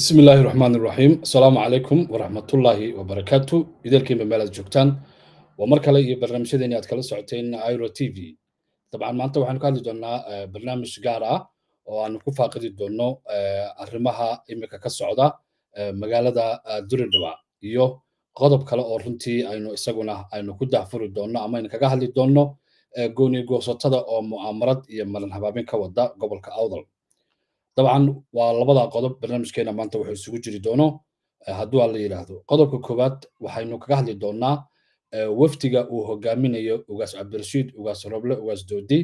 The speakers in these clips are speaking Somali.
bismi illaahi raxmaan iraxiim asalaamu calaykum waraxmatullaahi wabarakaatu idaelkiinba meel aad joogtaan waa mar kale iyo barnaamijyadeeni aad kala socoteen iro t v dabcan maanta waxaanu ka hadli doonaa eh, barnaamij gaar ah oo aanu ku faaqidi doonno eh, arrimaha imika ka socda eh, magaalada duridhawa iyo qodob kale oo runtii aynu isaguna aynu ku dahfuri doonno ama aynu kaga hadli doonno gooni goosatada oo mucaamarad iyo maran habaabin ka wada gobolka awdal dabcan waa labada qodob barnaamijkeena maanta wuxuu isugu jiri doono eh, hadduu aan la yidhaahdo qodobka koowaad waxaynu kaga hadli doonaa eh, wafdiga uu hogaaminayo ugaas cabdirashiid ugaas roble ugaas doodi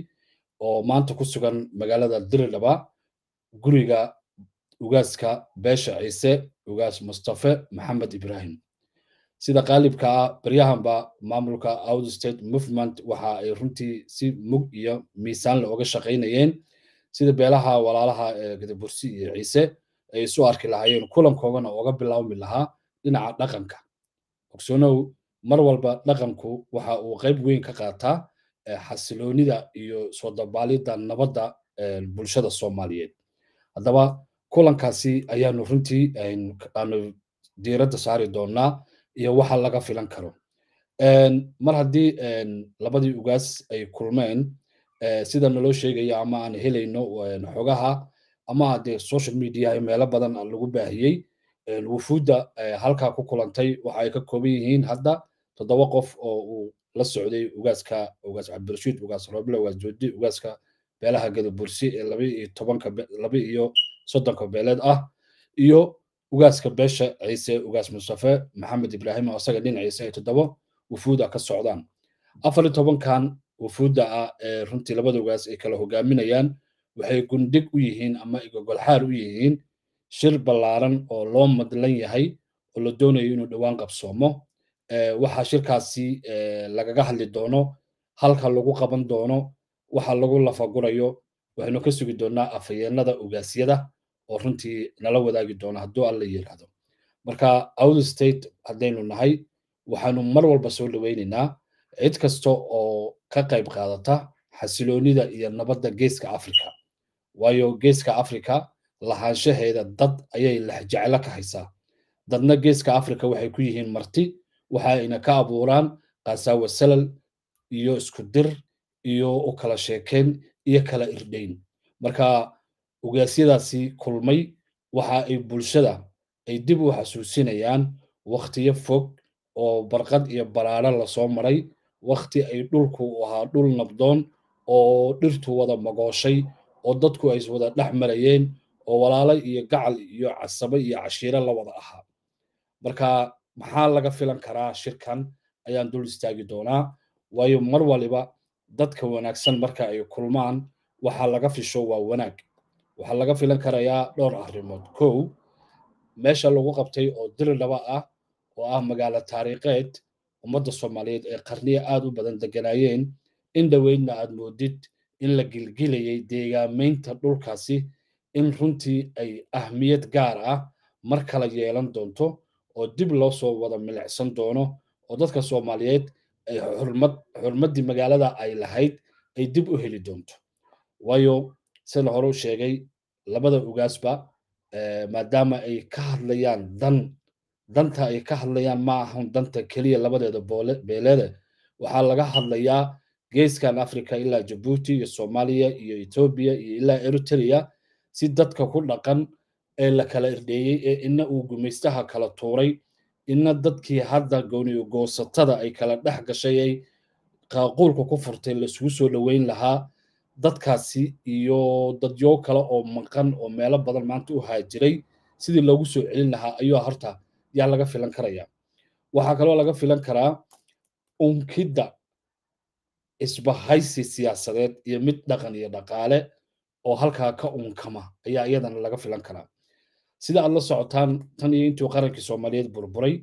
oo maanta ku sugan magaalada diridhaba guriga ugaaska beesha ciise ugaas mustafe maxamed ibraahim sida qaalibka ah baryahanba maamulka outstate movement waxa ay runtii si mug iyo miisaan le oga shaqaynayeen sida beelaha walaalaha gadabursi iyo ciise ay isu arki lahaayeen kulankoogana oga bilaawmi lahaa dhinaca dhaqanka ogsoonow mar walba dhaqanku waxa uu qayb weyn ka qaataa xasiloonida iyo soo dabaalidda nabadda bulshada soomaaliyeed haddaba kulankaasi ayaanu runtii aanu diiradda saari doonaa iyo waxa laga filan karo mar haddii labadii ugaas ay kulmeen Eh, sida naloo sheegaya ama aan helayno eh, xogaha ama dee social media meelo badan lagu baahiyey wufuudda eh, halkaa ku kulantay waxa ay ka kooban yihiin hadda toddoba qof oo uu la socday ugaaska ugaas cabdirashiid ugaas roobile ugaas joodi ugaaska beelaha gadabursi ee laba iyo soddonka beeleed ah iyo ugaaska beesha ciise ugaas mustafe maxamed ibraahim oo asaga dhinaciisa ay toddoba wufuud ah ka socdaan afar iyo tobankan wafuudda ah eh, ee runtii labadogaas ay kala hogaaminayaan waxay gundhig u yihiin ama igogolxaar u yihiin shir ballaaran oo loo madlan yahay oo la doonayo inuu dhowaan qabsoomo eh, waxaa shirkaasi eh, lagaga hadli doono halka lagu qaban doono waxa lagu lafagurayo waxaynu ka sugi doonaa afhayeenada ugaasyada oo runtii nala wadaagi doona hadduu alla yidhaahdo marka out state haddaynu nahay waxaanu mar walba soo dhawaynaynaa cid kasta oo ka qayb qaadata xasiloonida iyo nabadda geeska afrika waayo geeska afrika lahaanshaheeda dad ayay lexjeclo ka haysaa dadna geeska afrika waxay ku yihiin marti waxa ayna ka abuuraan kaasaawa salal iyo isku dir iyo u kala sheekeyn iyo kala irdheyn marka ugaasyadaasi kulmay waxa ay bulshada ay dib u xasuusinayaan wakhtiyo fog oo barqad iyo baraaro lasoo maray wakhti ay dhulku ahaa dhul nabdoon oo dhirtu wada magooshay oo dadku ay wada dhex marayeen oo walaalo iyo gacal iyo casabe iyo cashiire la wada ahaa marka maxaa laga filan karaa shirkan ayaan dul istaagi doonaa waayo mar waliba dadka wanaagsan marka ay kulmaan waxaa laga fisho waa wanaag waxaa laga filan karayaa dhowr arrimood kow meesha lagu qabtay oo diridhaba ah oo ah magaalo taariikheed ummadda soomaaliyeed ee qarniya aad u badan deganaayeen in dhoweydna aad moodid in la gilgilayay deegaamaynta dhulkaasi in runtii ay ahmiyad gaar ah mar kala yeelan doonto oo dib loo soo wada milicsan doono oo dadka soomaaliyeed ay xurmaddii magaalada ay lahayd ay dib u heli doonto waayo sida hore u sheegay labada ugaasba eh, maadaama ay ka hadlayaan dan danta ay ka hadlayaan ma ahan danta keliya labadeeda beeleeda waxaa laga hadlayaa geeskan africa ilaa jabuuti iyo soomaaliya iyo etoobiya iyo ilaa eritrea si dadka ku dhaqan ee la kala irdheeyey ee ina uu gumaystaha kala tuuray ina dadkii hadda gooniyogoosatada ay kala dhex gashay qaaquulka ku furtay laisugu soo dhoweyn lahaa dadkaasi iyo dadyo kale oo maqan oo meelo badan maanta u haajiray sidii loogu soo celin lahaa ayaa horta yaa laga filan karaya waxaa kaloo laga filan karaa unkidda isbahaysi siyaasadeed iyo mid dhaqan iyo dhaqaale oo halkaa ka unkama ayaa iyadana laga filan karaa sida aad la socotaan tan iyo intuu qarankii soomaaliyeed burburay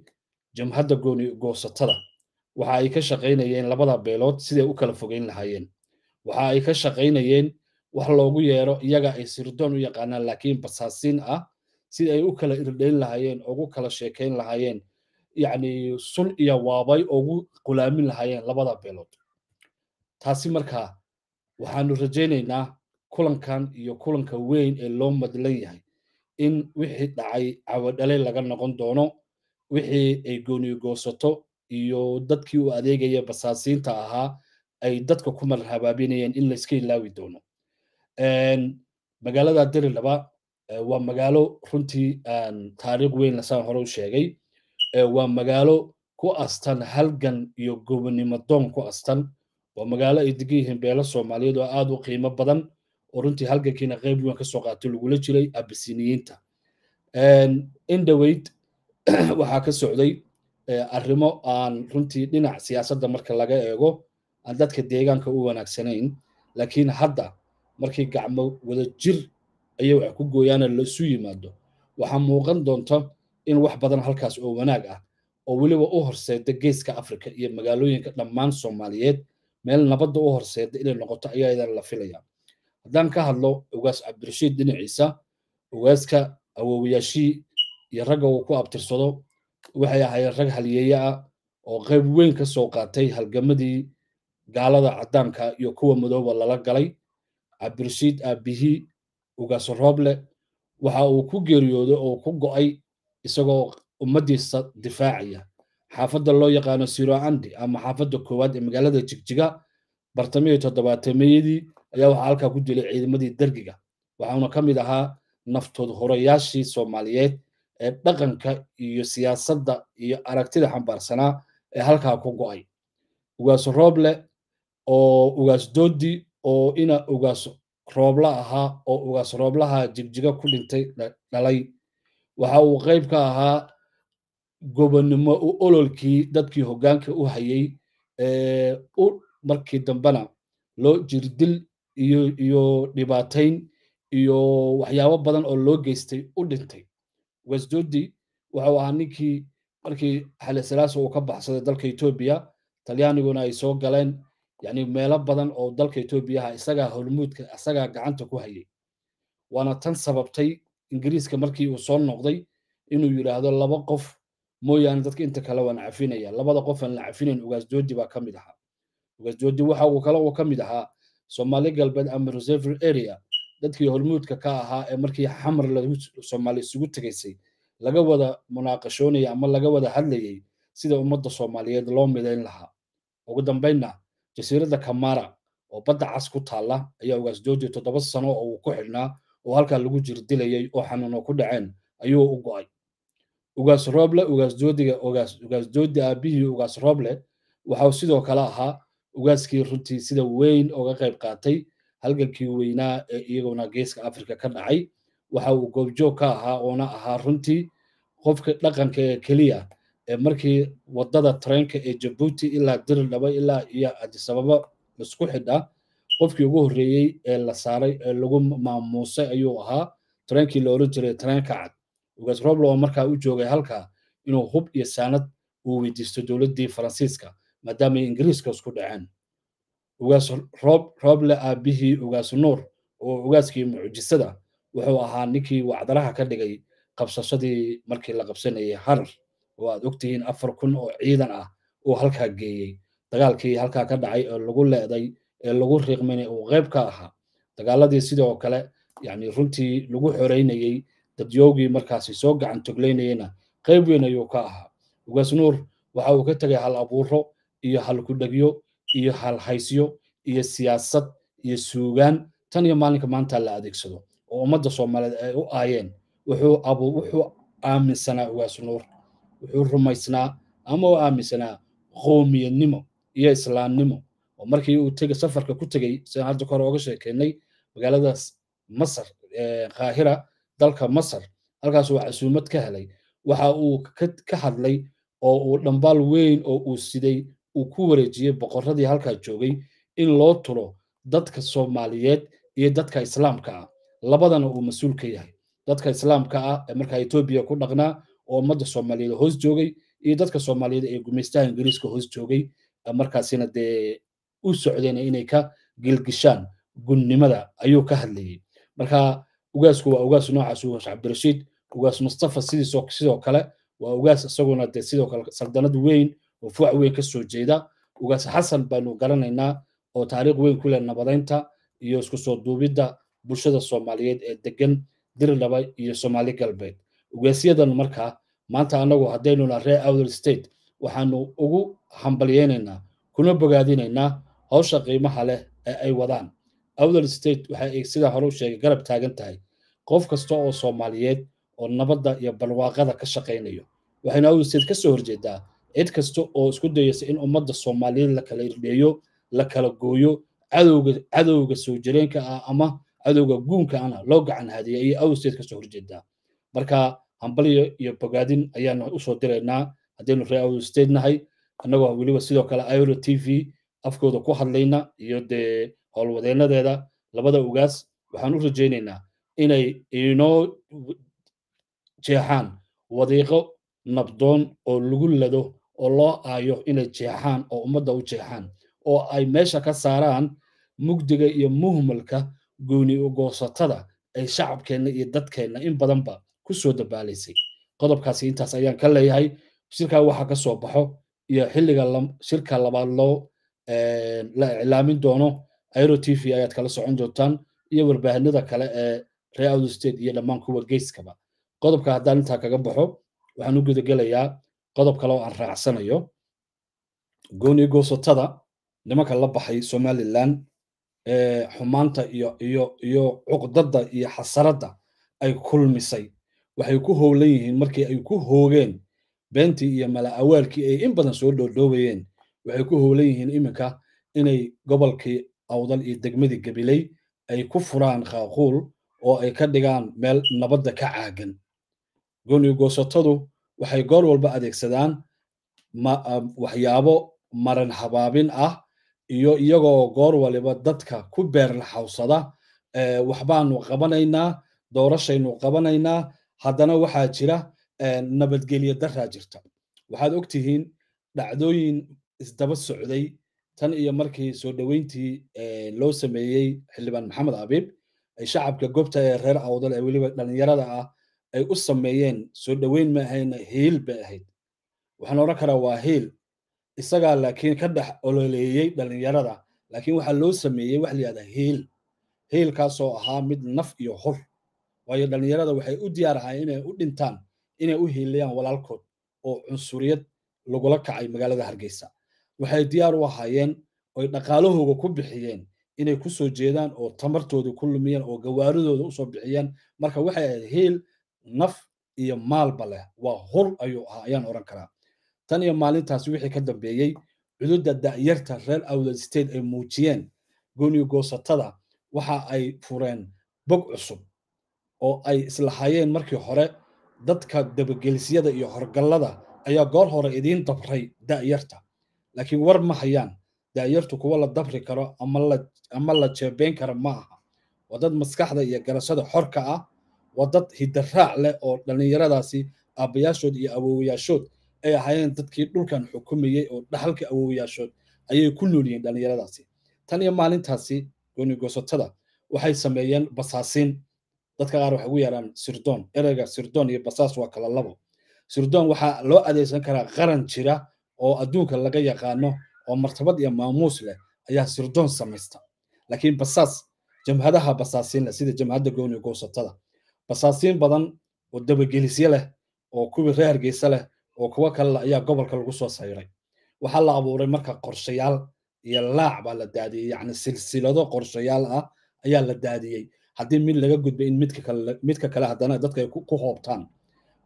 jamhadda goosatada waxa ay ka shaqaynayeen labada beelood siday u kala fogeyn lahaayeen waxa ay ka shaqaynayeen wax loogu yeero iyaga ay sirdoon u yaqaanaan laakiin basaasiin ah sida ay u kala irdhayn lahaayeen ugu kala sheekayn lahaayeen yani sun iyo waabay ugu qulaamin lahaayeen labada beelood taasi markaa waxaanu rajaynaynaa kulankan iyo kulanka weyn ee loo madlan yahay in wixii dhacay cawadhalay laga noqon doono wixii ay gooniyogoosato iyo dadkii u adeegaya basaasiinta ahaa ay dadka ku marhabaabinayeen in layska ilaawi doono magaalada dirilaba waa magaalo runtii taariikh weyn lasaan hore u sheegay waa magaalo ku astan halgan iyo gobonimo doon ku astan waa magaalo ay degan yihiin beelo soomaaliyeed oo aad u qiimo badan oo runtii halgankiina qayb weyn kasoo qaatay lagula jiray abisiniyiinta indoweyd waxaa ka socday arrimo aan runtii dhinac siyaasadda marka laga eego aan dadka deegaanka u wanaagsanayn laakiin hadda markii gacmo wada jir ayay wax ku gooyaana lasu yimaado waxaa muuqan doonta in wax badan halkaas oo wanaag ah oo weliba u horseeda geeska africa iyo magaalooyinka dhammaan soomaaliyeed meel nabadda u horseeda inay noqoto ayaa idan la filaya haddaan ka hadlo ogaas cabdirashiid dhinaciisa ogaaska awoowayaashii iyo ragga uu ku abtirsado waxay ahaayeen rag halyeeye ah oo qayb weyn ka soo qaatay halgamadii gaalada caddaanka iyo kuwa madooba lala galay cabdirashiid aabihii ugaso roble waxa uu ku geeriyooday oo ku go'ay isagoo ummaddiisa difaacaya xaafadda loo yaqaano siroandi ama xaafadda koowaad ee magaalada jigjiga bartamiyo toddobaatameyadii ayaa waxaa halkaa ku dilay ciidamadii dergiga waxauna ka mid ahaa naftood horayaashii soomaaliyeed ee dhaqanka iyo siyaasadda iyo aragtida xambaarsanaa ee halkaa ku go'ay ugaaso rooble oo ugaas doodi oo ina ugaas roobla ahaa oo ugaas rooblaha jigjiga ku dhintay dhalay waxa uu qayb ka ahaa gobonimo u ololkii dadkii hoggaanka u hayay u markii dambena loo jirdil iyo dhibaatayn iyo waxyaabo badan oo loo geystay u dhintay wasdodi waxa uu ahaa ninkii markii xale uu ka baxsaday dalka etoobiya talyaaniguna ay soo galeen yani meelo badan oo dalka etoobiyaha ah, isagaa hormuudka isagaa gacanta ku hayay waana tan sababtay ingiriiska markii uu soo noqday inuu yidhaahdo laba qof mooyaane dadka inta kale waan cafinaya labada qof aan la cafinayn ugaasdoodi baa ka mid ahaa ugaasdoodi waxa uu kale uu ka mid ahaa soomaali galbeed ama reserver area dadkii hormuudka ka ahaa ee markii xamar soomaali isugu tegaysay laga wada munaaqashoonayay ama laga wada hadlayay sida ummadda soomaaliyeed loo midayn lahaa ugu dambaynna jasiiradda kamara oo badda cas ku taalla ayaa ugaasjooji toddoba sano oo uu ku xidhnaa oo halkaa lagu jirdilayay oo xanuuno ku dhaceen ayuu u go'ay ugaas rooble ugaasjoodiga ugaasjoodi aabbihii ugaas rooble waxau sidoo kale ahaa ugaaskii runtii sida weyn oga qayb qaatay halgankii weynaa ee iyaguna geeska afrika ka dhacay waxa uu goobjoog ka ahaa oona ahaa runtii qofka dhaqanka ee keliya ee markii waddada treenka ee jabuuti ilaa dhaba ilaa iyo adisababa isku xidha ah, qofkii ugu horreeyey ee la saaray ee lagu maamuusay ayuu ahaa trenkii la oran jiray trenka cad ugas oo markaa u joogay halkaa inuu hub iyo saanad uu weydiisto dowladdii faransiiska maadaamay ingiriiska isku dhaceen ugaas roob rooble aabihii ugaas nuur oo ugaaskii mucjisada wuxuu ahaa ninkii wacdaraha ka dhigay qabsashadii markii la qabsanayay harar oo aad ogtihiin afar kun oo ciidan ah uu halkaa geeyey dagaalkii halkaa ka dhacay oo lagu leeday ee lagu riiqminay uu qayb ka ahaa dagaaladii sidoo kale yani runtii lagu xoreynayey dadyoogii markaasi soo gacan togleynayena qayb weyn ayuu ka ahaa ugaas nuur waxa uu ka tegay hal abuuro iyo halkudhegyo iyo hal haysyo iyo siyaasad iyo suugaan tan iyo maalinka maanta la adeegsado oo ummadda soomaaliyeed ay u aayeen wuxuu aaminsanaa ugaas nuur wuxuu rumaysnaa ama u aaminsanaa qoomiyadnimo iyo islaamnimo oo markii uu tega safarka ku tegay sidaan hadda hore oga sheekeynay magaalada masar kaahira dalka masar halkaasuu casuumad ka helay waxa uu ka hadlay oo uu dhambaal weyn oo uu siday uu ku wareejiyey boqoradii halkaas joogay in loo tulo dadka soomaaliyeed iyo dadka islaamka ah labadana uu mas-uul ka yahay dadka islaamka ah ee markaa etoobiya ku dhaqnaa oo ummadda soomaaliyeed hoos joogay iyo dadka soomaaliyeed ee gumaystaha ingiriiska hoos joogay markaasina dee u socdeen inay ka gilgishaan gunnimada ayuu ka hadlayay marka ugaasku waa ugaas noocaas ugaas ah cabdirashiid ugaas mustafa sidiisoo sidoo kale waa ugaas isaguna dee sidoo kale sardanad weyn oo fuuc weyn kasoo jeeda ugaas xasan baanu garanaynaa oo taariikh weyn ku leh nabadaynta iyo isku soo duubidda bulshada soomaaliyeed ee degan dirilaba iyo soomaali galbeed ugaasyadan markaa maanta anagu haddaynu naa outer state waxaanu ugu hambalyeynaynaa kuna bogaadinaynaa howsha qiimaha leh ee ay wadaan outer state waxay sidaa hore u sheegay garab taagan tahay qof kasta oo soomaaliyeed oo nabadda iyo barwaaqada ka shaqaynayo waxaynu outer state ka soo horjeedaa cid kasta oo isku dayaysa in ummadda soomaaliyeed la kala irdheeyo la kala gooyo cadowga cadowga soo jireenka ah ama cadowga guunka ana ah loo gacan haadiya iyo outer state ka soo horjeedaa marka hambaliyo iyo bogaadin ayaanu usoo diraynaa haddaynu real state nahay annagoo weliba sidoo kale iro t v afkooda ku hadlayna iyo dee howlwadeenadeeda labada ugaas waxaan u rajaynaynaa inay inoo jeexaan wadiiqo nabdoon oo lagu lado oo loo aayo inay jeexaan oo ummadda u jeexaan oo ay meesha ka saaraan mugdiga iyo muhmalka gooni ugoosatada ay shacabkeenna iyo dadkeenna in badanba kusoo dabaalaysay qodobkaasi intaas ayaan ka leeyahay shirka waxa kasoo baxo iyo xilliga shirka labaad loo eh, la iclaamin doono aero t v ayaad kala socon doontaan iyo warbaahinada kale ee reer audo state iyo dhammaan kuwa geyskaba qodobka haddaan intaa kaga baxo waxaan u gudagelayaa qodob kale oo aan raacsanayo gooni goosatada nimanka la baxay somalilan eh, xumaanta iyo iyo iyo cuqdadda iyo xasaradda ay kulmisay waxay ku howlan yihiin markii ay ku hoogeen beentii iyo mala'awaalkii ay in badan soo dhoodhoobayeen waxay ku howlan yihiin iminka inay gobolkii awdal iyo degmadii gabiley ay ku furaan khaaquul oo ay ka dhigaan meel nabadda ka caagan gooni goosatadu waxay goor walba adeegsadaan um, waxyaabo maran habaabin ah iyo iyagoo goor waliba dadka ku beer laxawsada waxbaanu qabanaynaa doorashaynu qabanaynaa haddana waxaa jira eh, nabadgelyo daraa jirta waxaad og tihiin dhacdooyin isdaba socday tan iyo markii soo dhoweyntii eh, loo sameeyey xildhibaan maxamed abiib ay shacabka gobta ee reer awdal ee weliba dhallinyarada ah ay u sameeyeen soo dhoweyn ma ahayna hiil bay ahayd waxaan odhan karaa waa hiil isagaa laakiin ka dhex ololeeyey dhallinyarada laakiin waxaa loo sameeyey wax la yidhahdaa hiil hiilkaasoo ahaa mid naf iyo hor waayo dhallinyarada waxay u diyaar diyaarcahay inay u dhintaan inay u hiilayaan walaalkood oo cunsuriyad lagula kacay magaalada hargeysa waxay diyaar u ahaayeen oy dhaqaalahooga ku bixiyeen inay ku soo jeedaan oo tamartooda ku lumiyeen oo gawaaridooda usoo bixiyeen marka waxay ahayd hiil naf iyo maalba leh waa hur ayuu ahaa ayaan oran karaa tan iyo maalintaasi wixii ka dambeeyey cududda da'yarta reer awlad state ay muujiyeen gooniyo goosatada waxa ay fureen bog cusub oo ay islahaayeen markii hore dadka dabagelisyada iyo horgallada ayaa goor hore idiin dabray da'yarta laakiin war ma hayaan da'yartu kuwa la dabri karo ama la jeebeyn kara ma aha waa dad maskaxda iyo garashada xorka ah waa dad hidaraac leh oo dhallinyaradaasi aabbayaashood iyo awowayaashood ay ahaayeen dadkii dhulkan xukumayey oo dhaxalka awowayaashood ayay ku noolyihiin dhallinyaradaasi tan iyo maalintaasi goonigoosatada waxay sameeyeen basaasiin dadka qaar waxay ugu yeeraan sirdoon ereyga sirdoon iyo basaas waa kala labo sirdoon waxaa loo adeegsan karaa qaran jira oo adduunka laga yaqaano oo martabad iyo maamuus leh ayaa sirdoon samaysta laakiin basaas jamhadaha basaasiin leh sida jamhadda gooni gowsatada basaasiin badan oo dabagelisyo leh oo kuwii reer hargeysa leh oo kuwo kalele ayaa gobolka lagu soo sayray waxaa la abuuray marka qorshayaal iyo laac baa la daadiyey yacni silsilado qorshayaal ah ayaa la daadiyey haddii mid laga gudba in midka kale haddana dadka ay ku hoobtaan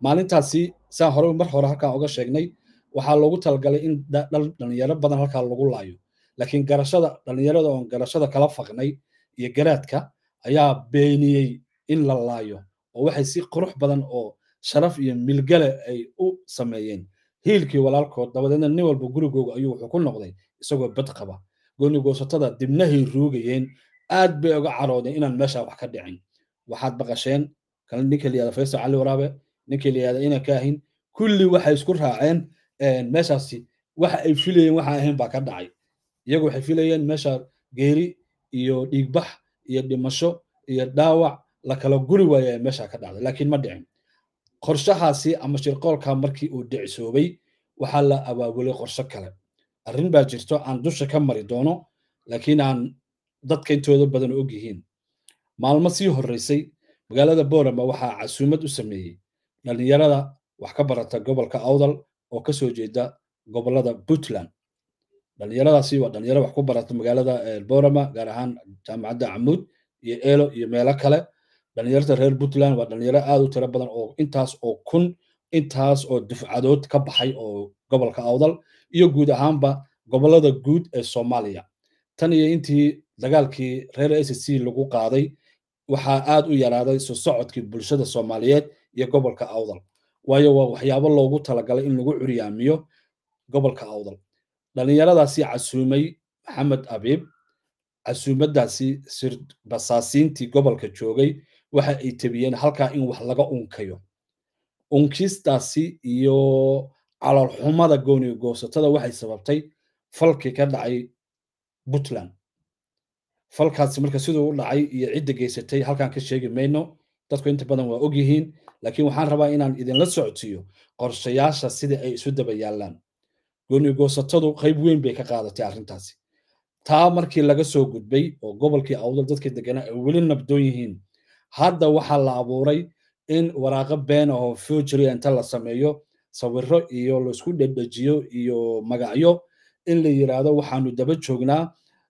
maalintaasi saan hore mar hore halkaan uga sheegnay waxaa logu talagalay in dhalinyaro badan halkaa lagu laayo laakiin garashada dhalinyarada oon garashada kala faqnay iyo garaadka ayaa beeniyey in la laayo oo waxay si qurux badan oo sharaf iyo milgale ay u sameeyeen hiilkii walaalkood dabadeedna nin walba gurigooga ayuu wuxuu ku noqday isagoo bad qaba gooni goosatada dibnahay ruugayeen aad bay uga carooday inaan meeshaa wax ka dhicin waxaad baqasheen ninka layihahda fayso cali waraabe ninka layihahda ina ka kulli waxay isku raaceen meeshaasi waxa ay filayeen waxa ahayn baa ka dhacay iyagu waxay filayeen meesha geeri iyo dhiigbax iyo dhimasho iyo dhaawac la kala guri waaya meesha ka dhacday laakiin ma dhicin qorshahaasi ama shirqoolkaa markii uu dhicisoobay waxaa la abaabulay qorsho kale arrin baa jirto aan dusha ka mari doono laakiin aan dadka intooda badan ogyihiin maalmo sii horreysay magaalada boorama waxaa casuumad u sameeyey dhallinyarada wax ka barata gobolka awdal oo kasoo jeeda gobolada puntland dhallinyaradaasi waa dhallinyaro wax ku barata magaalada eh, borama gaar ahaan jaamacadda camuud iyo eelo iyo meelo kale dhallinyarta reer puntland waa dhallinyaro aad u tiro badan oo intaas oo kun intaas oo dufcadood ka baxay oo gobolka awdal iyo guud ahaanba gobolada guud ee soomaaliya tan iyo intii dagaalkii reer a c lagu qaaday waxaa aad u yaraaday socodkii bulshada soomaaliyeed iyo gobolka awdal waayo waa waxyaabo loogu talagalay in lagu curyaamiyo gobolka awdal dhallinyaradaasi casuumay maxamed abiib casuumadaasi sirbasaasiintii gobolka joogay waxa ay tebiyeen halkaa in wax laga unkayo unkistaasi iyo calolxumada gooniga goosatada waxay sababtay falkii ka dhacay puntland falkaasi marka siduu u dhacay iyo cidda geysatay halkaan ka sheegi mayno dadku inta badan waa ogyihiin laakiin waxaan rabaa inaan idinla socotiyo qorshayaasha sida ay isu daba yaallaan gooni goosatadu qayb weyn bay ka qaadatay arrintaasi taa markii laga soo gudbay oo gobolkii awdal dadkii deganaa ay weli nabdoon yihiin hadda waxaa la abuuray in waraaqo been ahoo fujiri ah inta la sameeyo sawiro iyo laisku dhedhejiyo iyo magacyo in la yidhaahdo waxaanu daba joognaa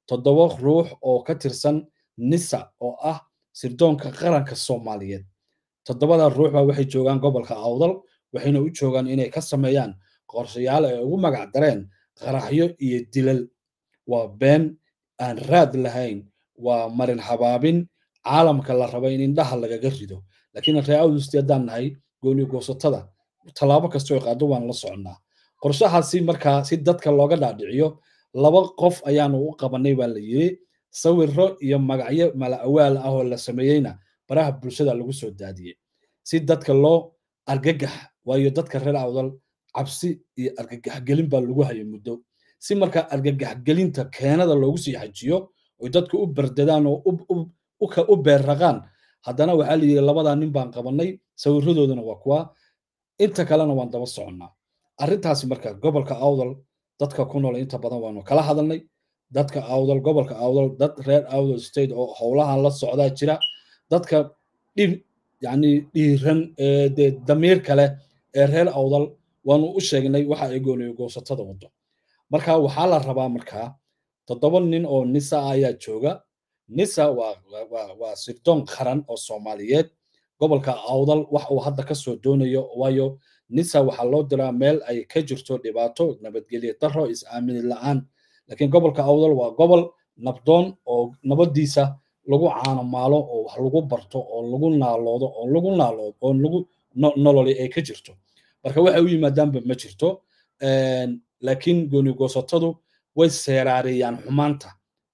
toddoba ruux oo ka tirsan nisa oo ah sirdoonka qaranka soomaaliyeed toddobada ruuxba waxay joogaan gobolka awdal waxayna u joogaan inay ka sameeyaan qorshayaal ay ugu magac dareen qaraxyo iyo dilal waa been aan raad lahayn waa marin habaabin caalamka la raba in indhaha lagaga rido laakiin ree awdusti haddaan nahay gooli goosatada tallaabo kastoo qaado waan la soconaa qorshahaasi markaa si dadka looga dhaadhiciyo laba qof ayaanu u qabanay baa la yidhi sawiro iyo magacyo mala'awaal ah oo la sameeyeyna baraha bulshada lagu soo daadiyey si dadka loo argagax waayo dadka reer awdal cabsi iyo argagaxgelin baa lagu hayay muddo si markaa argagaxgelinta keenada loogu sii xajiyo oy dadku u berdadaan oo u beerraqaan haddana waxaa la yidhi labadaa nin baan qabannay sawiradoodana waa kuwa inta kalena waan daba soconaa arrintaasi marka gobolka awdal dadka ku nool inta badan waanu kala hadalnay dadka awdal gobolka awdal dad reer awdal state oo howlahan la socdaa jira dadka dhib yani dhiiran dee damiir kale ee reer awdal waanu u sheegnay waxa ay goonayo goosatada wado marka waxaa la rabaa markaa toddoba nin oo nisa ayaa jooga nisa waa sirdoon qaran oo soomaaliyeed gobolka awdal wax uu hadda ka soo doonayo waayo nisa waxaa loo diraa meel ay ka jirto dhibaato nabadgelyo daro is-aamini la-aan laakiin gobolka awdal waa gobol nabdoon oo nabadiisa lagu caanomaalo oo wax lagu barto oo lagu naaloodo oo lagu naalood oo lagu nololi ay ka jirto marka waxay u yimaadaanba ma jirto laakiin goosatadu way seeraariyaan xumaanta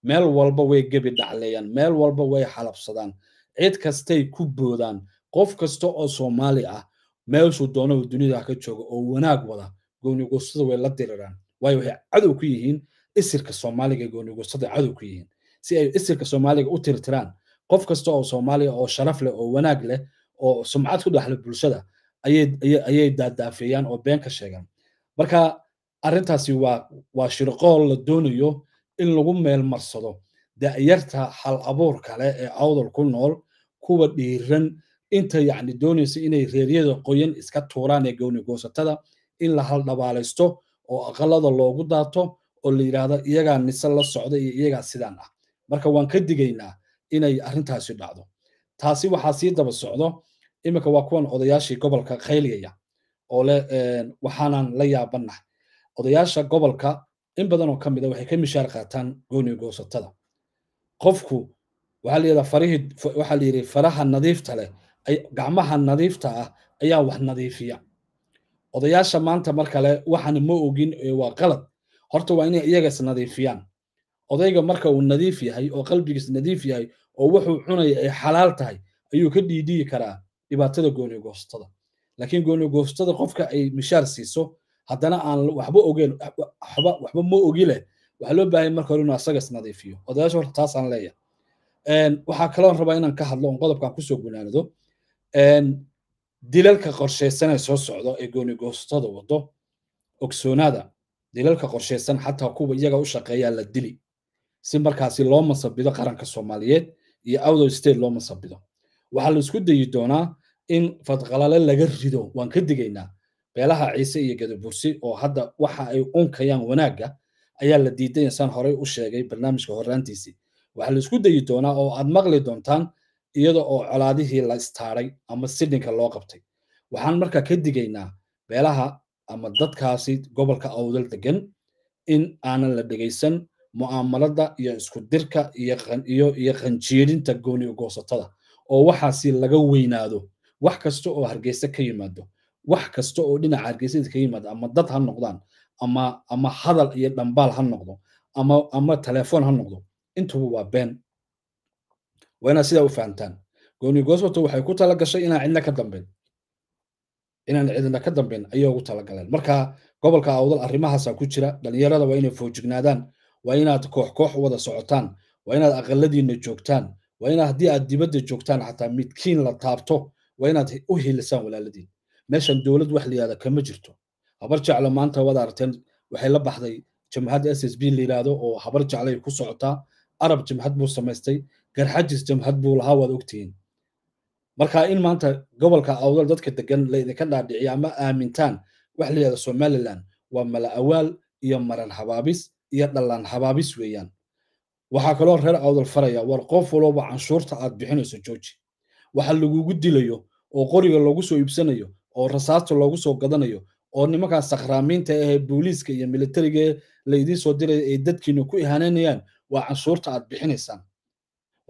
meel walba way gebi dhacleeyaan meel walba way xalabsadaan cid kastay ku boodaan qof kasta oo soomaali ah meeshuu doona uu dunida ka jooga oo wanaag wada goonigoosadu way la diriraan waayo waxay cadow ku yihiin isirka soomaaliga goonigoosada cadow ku yihiin si ay isirka soomaaliga u tirtiraan qof kasta oo soomaaliya oo sharaf leh oo wanaag leh oo sumcad ku dhaxla bulshada ayay daadaafeeyaan oo been ka sheegaan marka arrintaasi waa shirqool la doonayo in lagu meel marsado da'yarta hal abuur kale ee awdal ku nool kuwa dhiiran inta yacni doonaysa inay reeryada qoyan iska tuuraan ee gooni goosatada in la haldhabaalaysto oo aqalada loogu daato oo la yidhaahdo iyagaa nise la socda iyo iyagaa sidaan ah marka waan ka digaynaa inay arrintaasi dhacdo taasi waxaa sii daba socdo iminka waa kuwan odayaashii gobolka khayligaya oo leh waxaanan la yaabannahay odayaasha gobolka in badan oo ka mida ah waxay ka mishaar qaataan gooni goosatada qofku waxaa la yidhi faraha nadiifta leh gacmaha nadiifta ah ayaa wax nadiifiya odayaasha maanta mar kale waxaan ma ogin waa qalad horta waa inay iyaga isnadiifiyaan odayga marka uu nadiif yahay oo qalbigiis nadiif yahay oo wuxuu cunaya ay xalaal tahay ayuu ka dhiidhiyi karaa dhibaatada goonigoostada laakiin goonigoostada qofka ay mishaar siiso haddana aan waxba ogeyn waxba ma ogileh leh waxaa loo baahaya marka hore inuu asaga isnadiifiyo odayaasha horta taasaan leeyahay waxaa kaloo rabaa inaan ka hadlo on qodobkan kusoo gunaanado dilalka qorshaysanee soo socdo ee goonigoostada wado ogsoonada dilalka qorshaysan xataa kuwa iyaga u shaqeeyaa la dili si markaasi loo masabido qaranka soomaaliyeed iyo outo state loo masabido waxaa laisku dayi doonaa in fadqalale laga rido waan ka digaynaa beelaha ciise iyo gadabuursi oo hadda waxa ay unkayaan wanaagga ayaa la diidayasaan insaan horey u sheegay barnaamijka horraantiisii waxaa la isku dayi doonaa oo aad maqli doontaan iyada oo colaadihii la istaaray ama sidhinka loo qabtay waxaan markaa ka digaynaa beelaha ama dadkaasi gobolka awdal degan in aanan la dhegaysan mu'aamalada iyo iskudirka iyo qanjiirinta goonigoosatada oo waxaasi laga weynaado wax kasta oo hargeysa ka yimaado wax kasta oo dhinaca hargeysada ka yimaado ama dad ha noqdaan ama hadal iyo dhambaal ha noqdo ama telefoon ha noqdo intuba waa been waa inaad sidaa u fahamtaan gooni goswato waxay ku tala gashay inaan cidna ka dambayn inaan cidna ka dambayn ayay ugu talagaleen marka gobolka awdal arrimahaasa ku jira dhallinyarada waa inay foojignaadaan waa inaad koox koox wada socotaan waa inaad aqaladiinna joogtaan waa inaad haddii aad dibadda joogtaan xataa midkiin la taabto waa inaad u hilisaan walaaladiin meeshan dowlad wax layihahda kama jirto habar jecla maanta waad aragteen waxay la baxday jamhad s s b layidhaahdo oo habar jeclay ku socotaa arab jamhad buu samaystay garxajis jamhad buu lahaa waad ogtihiin marka in maanta gobolka awdal dadka degan laydinka dhaadhiciyo ama aamintaan wax la somalilan waa mala awaal iyo maran habaabis iyo dhallaan habaabis weeyaan waxaa kaloo reer awdal faraya war qof walooba canshuurta aad bixinayso jooji waxa lagugu dilayo oo qoriga lagu soo iibsanayo oo rasaasta loogu soo gadanayo oo nimankan sakhraamiinta ahee booliiska iyo militariga laydin soo diraya ay dadkiina ku ihaananayaan waa canshuurta aad bixinaysaan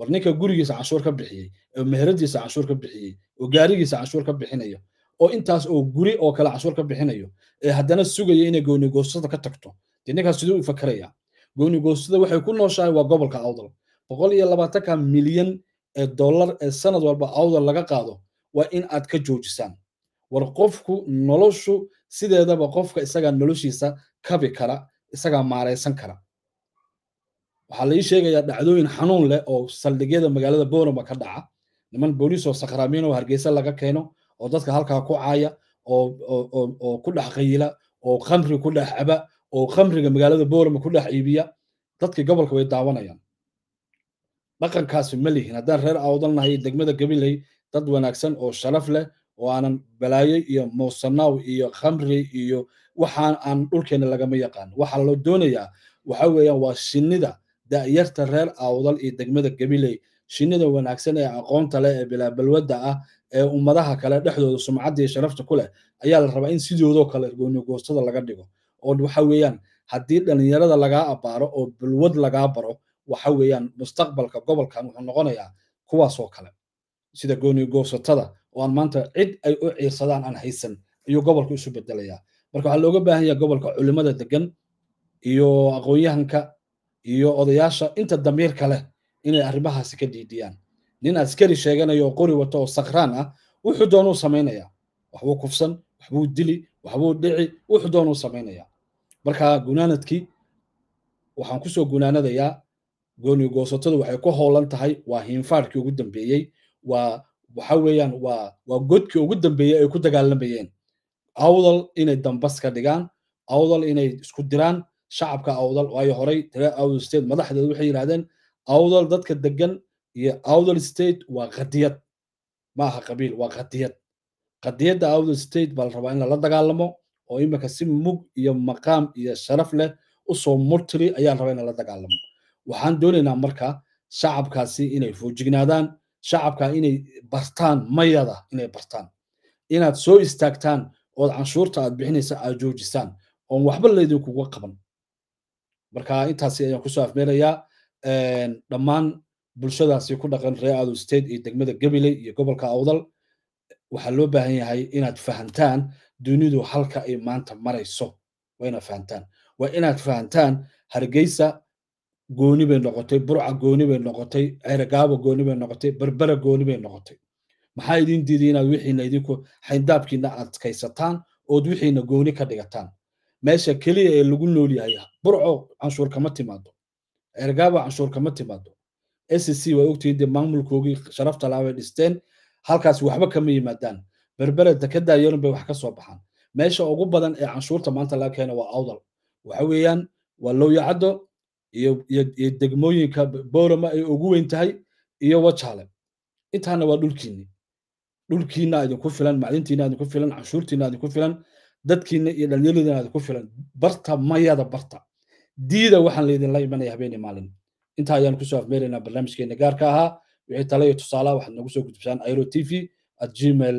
war ninka gurigiisa cashuur ka bixiyey oo meheradiisa cashuur ka bixiyey oo gaarigiisa cashuur ka bixinayo oo intaas oo guri oo kale cashuur ka bixinayo ee haddana sugaya inay goonigoostada ka tagto dee ninkaas siduu u fakaraya goonigoostada waxay ku nooshahay waa gobolka awdal boqol iyo labaatanka milyan ee dollar ee sanad walba awdal laga qaado waa in aad ka joojisaan war qofku noloshu sideedaba qofka isagaa noloshiisa kabi kara isagaa maaraysan kara waxaa laii sheegayaa dhacdooyin xanuun leh oo saldhigyada magaalada borama ka dhaca niman booliis oo sakhraamiin oo hargeysa laga keeno oo dadka halkaa ku caaya oo ku dhex qayila oo khamri ku dhex caba oo khamriga magaalada boolamba ku dhex iibiya dadkii gobolka way daawanayaan dhaqankaasi ma lihin haddaan reer awdalnahay degmada gabiley dad wanaagsan oo sharaf leh oo aanan balaayo iyo mawsanaaw iyo khamri iyo waxaan aan dhulkeena lagama yaqaan waxaa la doonayaa waxa weeyaan waa shinnida da'yarta reer awdal iyo degmada gabiley shinnida wanaagsan ee aqoonta leh ee bilaabalwadda ah ee ummadaha kale dhexdooda sumcadda sharafta ku leh ayaa la rabaa in sidoodoo kale goonigoostada laga dhigo oo waxa weeyaan haddii dhallinyarada lagaa abaaro oo balwad lagaa baro waxa weeyaan mustaqbalka gobolkan wuxuu noqonayaa kuwaasoo kale sida goonigoosatada oo aan maanta cid ay u ciirsadaan aan haysan ayuu gobolka isu bedelayaa marka waxaa looga baahan yaha gobolka culimada degan iyo aqoon-yahanka iyo odayaasha inta damiirka leh inay arrimahaasi ka diidiyaan nin askari sheeganayo oo qori wata oo sakraan ah wuxuu doonuu samaynayaa waxbuu kufsan waxbuu dili waxbuu dhici wuxuu doonuu samaynayaa marka gunaanadkii waxaan kusoo gunaanadayaa goonigoosatadu waxay ku howlan tahay waa hiinfaarkii ugu dambeeyey waa waxa weeyaan waa waa godkii ugu dambeeyey ay ku dagaalamayeen awdal inay dambas ka dhigaan awdal inay isku diraan shacabka awdal waayo horay taga awdal state madaxdeedu waxay yidhahdeen awdal dadka degan iyo awdal state waa qadiyad maaha qabiil waa qadiyad qadiyadda awdal state baa la rabaa in lala dagaalamo oo imika si mug iyo maqaam iyo sharaf leh usoo murtiri ayaan rabaa in lala dagaalamo waxaan doonaynaa marka shacabkaasi inay foojignaadaan shacabka inay bartaan mayada inay bartaan inaad soo istaagtaan ood canshuurta aad bixinaysa aad joojisaan oon waxba laydinkuga qaban marka intaasi ayaan kusoo afmeelayaa dhammaan bulshadaasi ku dhaqan reer adow state iyo degmada gabiley iyo gobolka awdal waxaa loo baahan yahay inaad fahantaan dunidu halka ay maanta marayso waa inaad fahantaan waa inaad fahantaan hargeysa gooni bay noqotay burca gooni bay noqotay ceragaabo gooni bay noqotay berbera gooni bay noqotay maxaa idin diiday inaad wixiina idinku xayndaabkiina adkaysataan ood wixiina gooni ka dhigataan meesha keliya ee lagu nool yahay burco canshuur kama timaado ergaaba canshuur kama timaado sc waa ogtihiin dee maamulkoogii sharafta laabay dhisteen halkaas waxba kama yimaadaan berbere dekedaa yeelun bay wax ka soo baxaan meesha ugu badan ee canshuurta maanta laga keena waa awdal waxa weeyaan waa lowyacaddo iyo degmooyinka boorama ay ugu weyn tahay iyo wajaale intaana waa dhulkiinni dhulkiinna idinku filan macdintiinna idinku filan canshuurtiinna idinku filan dadkiina iyo dhalinyaradinaada ku filan barta mayada barta diida waxaan laydinla imanaya habeenii maalin intaa ayaan kusoo afmeeraynaa barnaamijkeena gaarka ahaa wixii tale iyo tusaalaha waxaad noogu soo gudubsaan airo t v at gmail